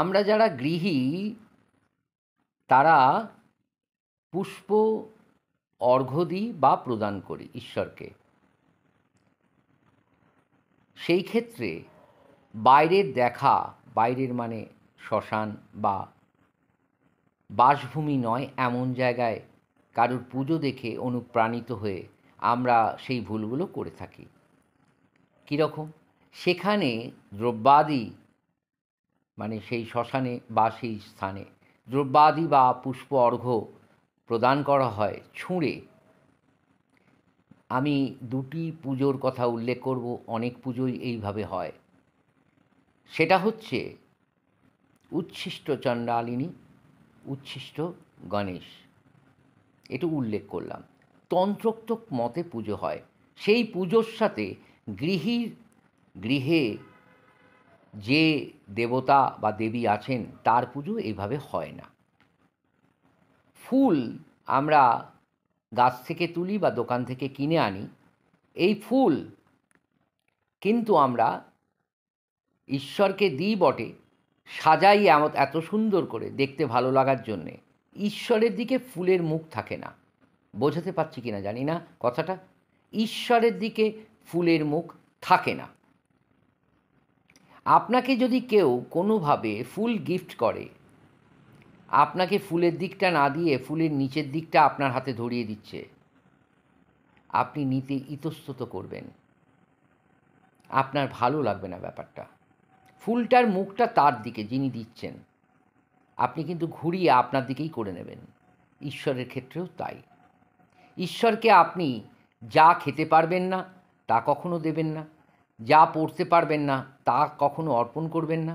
আমরা যারা গৃহী তারা পুষ্প অর্ঘ্য দিই বা প্রদান করি ঈশ্বরকে সেই ক্ষেত্রে বাইরের দেখা বাইরের মানে শ্মশান বা বাসভূমি নয় এমন জায়গায় কারুর পুজো দেখে অনুপ্রাণিত হয়ে আমরা সেই ভুলগুলো করে থাকি কীরকম সেখানে দ্রব্যাদি মানে সেই শ্মশানে বা সেই স্থানে দ্রব্যাদি বা পুষ্প অর্ঘ্য প্রদান করা হয় ছুঁড়ে আমি দুটি পুজোর কথা উল্লেখ করব অনেক পুজোই এইভাবে হয় সেটা হচ্ছে উচ্ছিষ্ট চণ্ডালিনী উচ্ছিষ্ট গণেশ এটু উল্লেখ করলাম তন্ত্রোক্ত মতে পুজো হয় সেই পুজোর সাথে গৃহীর গৃহে যে দেবতা বা দেবী আছেন তার পুজো এইভাবে হয় না ফুল আমরা গাছ থেকে তুলি বা দোকান থেকে কিনে আনি এই ফুল কিন্তু আমরা ঈশ্বরকে দিই বটে সাজাই এমন এত সুন্দর করে দেখতে ভালো লাগার জন্যে ঈশ্বরের দিকে ফুলের মুখ থাকে না বোঝাতে পারছি কি না জানি না কথাটা ঈশ্বরের দিকে ফুলের মুখ থাকে না আপনাকে যদি কেউ কোনোভাবে ফুল গিফট করে আপনাকে ফুলের দিকটা না দিয়ে ফুলের নিচের দিকটা আপনার হাতে ধরিয়ে দিচ্ছে আপনি নিতে ইতস্তত করবেন আপনার ভালো লাগবে না ব্যাপারটা ফুলটার মুখটা তার দিকে যিনি দিচ্ছেন আপনি কিন্তু ঘুরিয়ে আপনার দিকেই করে নেবেন ঈশ্বরের ক্ষেত্রেও তাই ঈশ্বরকে আপনি যা খেতে পারবেন না তা কখনো দেবেন না যা পড়তে পারবেন না তা কখনো অর্পণ করবেন না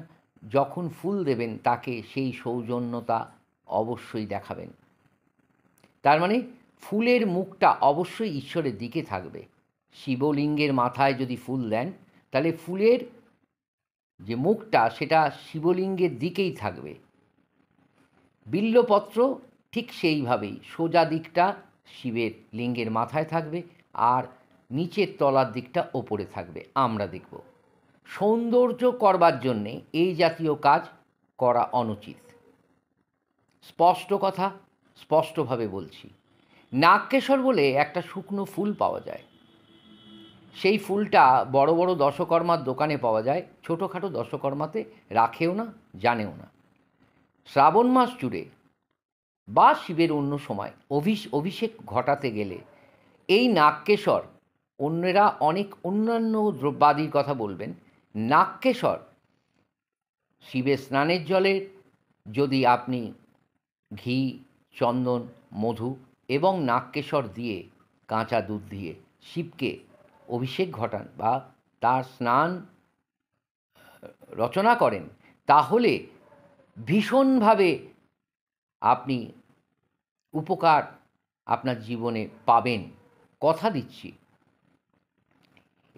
যখন ফুল দেবেন তাকে সেই সৌজন্যতা অবশ্যই দেখাবেন তার মানে ফুলের মুখটা অবশ্যই ঈশ্বরের দিকে থাকবে শিবলিঙ্গের মাথায় যদি ফুল দেন তাহলে ফুলের যে মুখটা সেটা শিবলিঙ্গের দিকেই থাকবে বিল্লপত্র ঠিক সেইভাবেই সোজা দিকটা শিবের লিঙ্গের মাথায় থাকবে আর নিচের তলার দিকটা ওপরে থাকবে আমরা দেখব সৌন্দর্য করবার জন্যে এই জাতীয় কাজ করা অনুচিত স্পষ্ট কথা স্পষ্টভাবে বলছি নাগকেশর বলে একটা শুকনো ফুল পাওয়া যায় সেই ফুলটা বড় বড় দশকর্মার দোকানে পাওয়া যায় ছোটোখাটো দশকর্মাতে রাখেও না জানেও না শ্রাবণ মাস জুড়ে বা শিবের অন্য সময় অভিষেক ঘটাতে গেলে এই নাগকেশর অন্যেরা অনেক অন্যান্য দ্রব্যাদির কথা বলবেন নাক্যেশ্বর শিবের স্নানের জলের যদি আপনি ঘি চন্দন মধু এবং নাক্যেশ্বর দিয়ে কাঁচা দুধ দিয়ে শিবকে অভিষেক ঘটান বা তার স্নান রচনা করেন তাহলে ভীষণভাবে আপনি উপকার আপনার জীবনে পাবেন কথা দিচ্ছি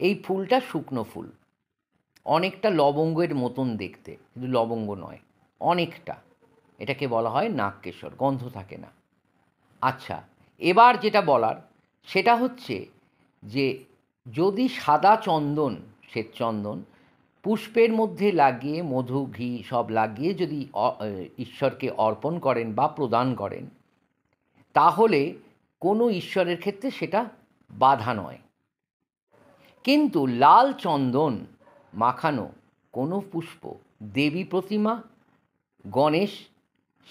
এই ফুলটা শুকনো ফুল অনেকটা লবঙ্গের মতন দেখতে কিন্তু লবঙ্গ নয় অনেকটা এটাকে বলা হয় নাককেশর গন্ধ থাকে না আচ্ছা এবার যেটা বলার সেটা হচ্ছে যে যদি সাদা চন্দন শ্বেত চন্দন পুষ্পের মধ্যে লাগিয়ে মধু ঘি সব লাগিয়ে যদি ঈশ্বরকে অর্পণ করেন বা প্রদান করেন তাহলে কোনো ঈশ্বরের ক্ষেত্রে সেটা বাধা নয় কিন্তু লাল চন্দন মাখানো কোনো পুষ্প দেবী প্রতিমা গণেশ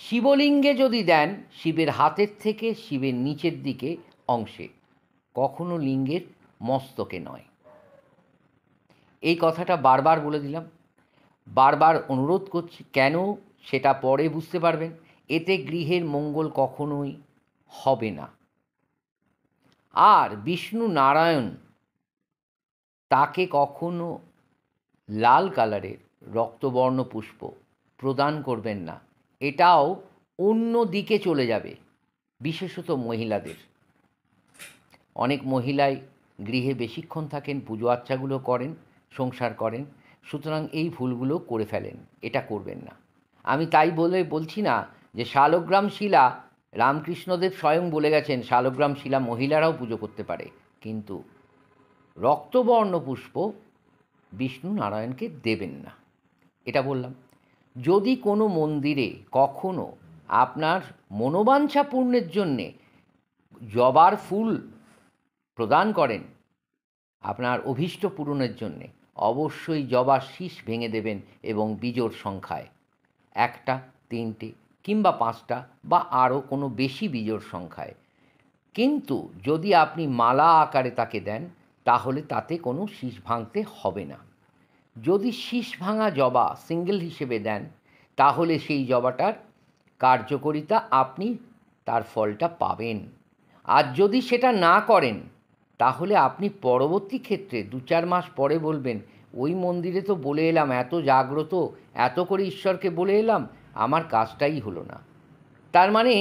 শিবলিঙ্গে যদি দেন শিবের হাতের থেকে শিবের নিচের দিকে অংশে কখনো লিঙ্গের মস্তকে নয় এই কথাটা বারবার বলে দিলাম বারবার অনুরোধ করছি কেন সেটা পরে বুঝতে পারবেন এতে গৃহের মঙ্গল কখনোই হবে না আর বিষ্ণু নারায়ণ তাকে কখনো লাল কালারের রক্তবর্ণ পুষ্প প্রদান করবেন না এটাও অন্য দিকে চলে যাবে বিশেষত মহিলাদের অনেক মহিলাই গৃহে বেশিক্ষণ থাকেন পুজো আচ্চাগুলো করেন সংসার করেন সুতরাং এই ভুলগুলো করে ফেলেন এটা করবেন না আমি তাই বলে বলছি না যে শালগ্রাম শিলা রামকৃষ্ণদেব স্বয়ং বলে গেছেন শালগ্রাম শিলা মহিলারাও পুজো করতে পারে কিন্তু রক্তবর্ণ পুষ্প বিষ্ণু নারায়ণকে দেবেন না এটা বললাম যদি কোনো মন্দিরে কখনো আপনার মনোবাঞ্ছা পূর্ণের জন্যে জবার ফুল প্রদান করেন আপনার অভীষ্ট পূরণের জন্যে অবশ্যই জবার শীষ ভেঙে দেবেন এবং বিজোর সংখ্যায় একটা তিনটে কিংবা পাঁচটা বা আরও কোনো বেশি বিজোড় সংখ্যায় কিন্তু যদি আপনি মালা আকারে তাকে দেন তাহলে তাতে কোনো শীষ ভাঙতে হবে না যদি শীষ ভাঙা জবা সিঙ্গেল হিসেবে দেন তাহলে সেই জবাটার কার্যকরিতা আপনি তার ফলটা পাবেন আর যদি সেটা না করেন তাহলে আপনি পরবর্তী ক্ষেত্রে দু চার মাস পরে বলবেন ওই মন্দিরে তো বলে এলাম এত জাগ্রত এত করে ঈশ্বরকে বলে এলাম আমার কাজটাই হলো না তার মানে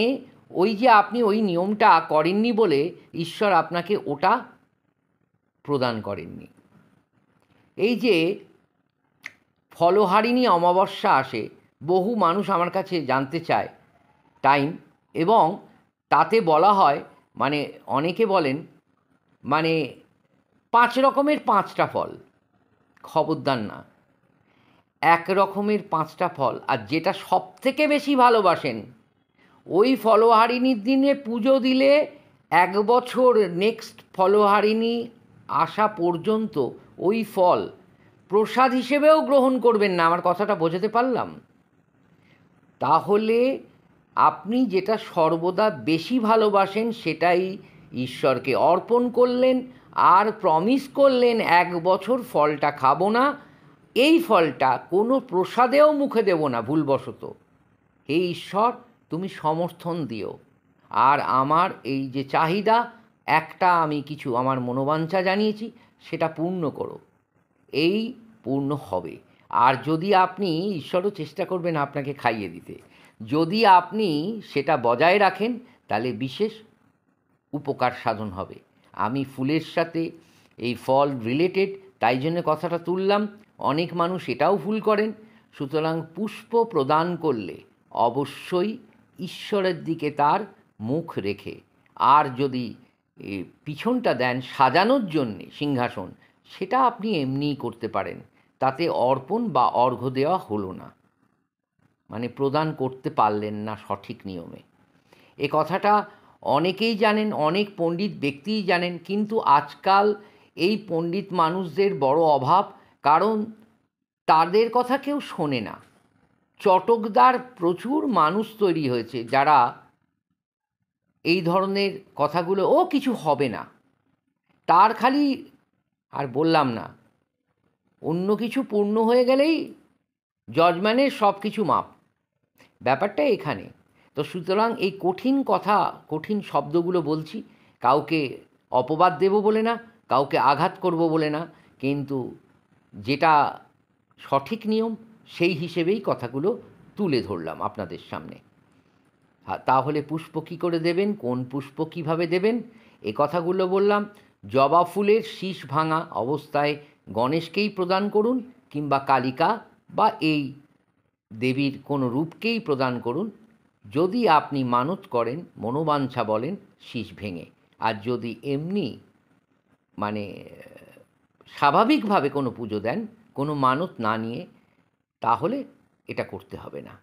ওই যে আপনি ওই নিয়মটা করেননি বলে ঈশ্বর আপনাকে ওটা প্রদান করেননি এই যে ফলহারিণী অমাবস্যা আসে বহু মানুষ আমার কাছে জানতে চায় টাইম এবং তাতে বলা হয় মানে অনেকে বলেন মানে পাঁচ রকমের পাঁচটা ফল খবরদার না এক রকমের পাঁচটা ফল আর যেটা সব থেকে বেশি ভালোবাসেন ওই ফলহারিণীর দিনে পুজো দিলে এক বছর নেক্সট ফলহারিণী আসা পর্যন্ত ওই ফল প্রসাদ হিসেবেও গ্রহণ করবেন না আমার কথাটা বোঝাতে পারলাম তাহলে আপনি যেটা সর্বদা বেশি ভালোবাসেন সেটাই ঈশ্বরকে অর্পণ করলেন আর প্রমিস করলেন এক বছর ফলটা খাবো না এই ফলটা কোনো প্রসাদেও মুখে দেব না ভুলবশত হে ঈশ্বর তুমি সমর্থন দিও আর আমার এই যে চাহিদা একটা আমি কিছু আমার মনোবাঞ্ছা জানিয়েছি সেটা পূর্ণ করো এই পূর্ণ হবে আর যদি আপনি ঈশ্বরও চেষ্টা করবেন আপনাকে খাইয়ে দিতে যদি আপনি সেটা বজায় রাখেন তাহলে বিশেষ উপকার সাধন হবে আমি ফুলের সাথে এই ফল রিলেটেড তাই জন্য কথাটা তুললাম অনেক মানুষ এটাও ভুল করেন সুতরাং পুষ্প প্রদান করলে অবশ্যই ঈশ্বরের দিকে তার মুখ রেখে আর যদি পিছনটা দেন সাজানোর জন্যে সিংহাসন সেটা আপনি এমনিই করতে পারেন তাতে অর্পণ বা অর্ঘ দেওয়া হলো না মানে প্রদান করতে পারলেন না সঠিক নিয়মে এ কথাটা অনেকেই জানেন অনেক পণ্ডিত ব্যক্তিই জানেন কিন্তু আজকাল এই পণ্ডিত মানুষদের বড় অভাব কারণ তাদের কথা কেউ শোনে না চটকদার প্রচুর মানুষ তৈরি হয়েছে যারা এই ধরনের কথাগুলো ও কিছু হবে না তার খালি আর বললাম না অন্য কিছু পূর্ণ হয়ে গেলেই জজম্যানের সব কিছু মাপ ব্যাপারটা এখানে তো সুতরাং এই কঠিন কথা কঠিন শব্দগুলো বলছি কাউকে অপবাদ দেব বলে না কাউকে আঘাত করব বলে না কিন্তু যেটা সঠিক নিয়ম সেই হিসেবেই কথাগুলো তুলে ধরলাম আপনাদের সামনে তাহলে পুষ্প কী করে দেবেন কোন পুষ্প কীভাবে দেবেন এ কথাগুলো বললাম জবা ফুলের শীষ ভাঙা অবস্থায় গণেশকেই প্রদান করুন কিংবা কালিকা বা এই দেবীর কোনো রূপকেই প্রদান করুন যদি আপনি মানত করেন মনোবাঞ্ছা বলেন শীষ ভেঙে আর যদি এমনি মানে স্বাভাবিকভাবে কোনো পুজো দেন কোনো মানত না নিয়ে তাহলে এটা করতে হবে না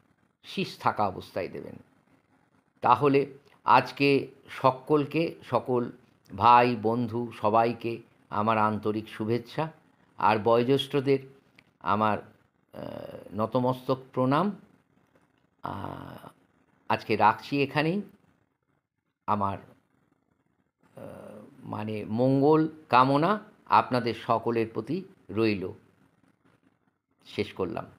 শীষ থাকা অবস্থায় দেবেন তাহলে আজকে সকলকে সকল ভাই বন্ধু সবাইকে আমার আন্তরিক শুভেচ্ছা আর বয়োজ্যেষ্ঠদের আমার নতমস্তক প্রণাম আজকে রাখছি এখানেই আমার মানে মঙ্গল কামনা আপনাদের সকলের প্রতি রইল শেষ করলাম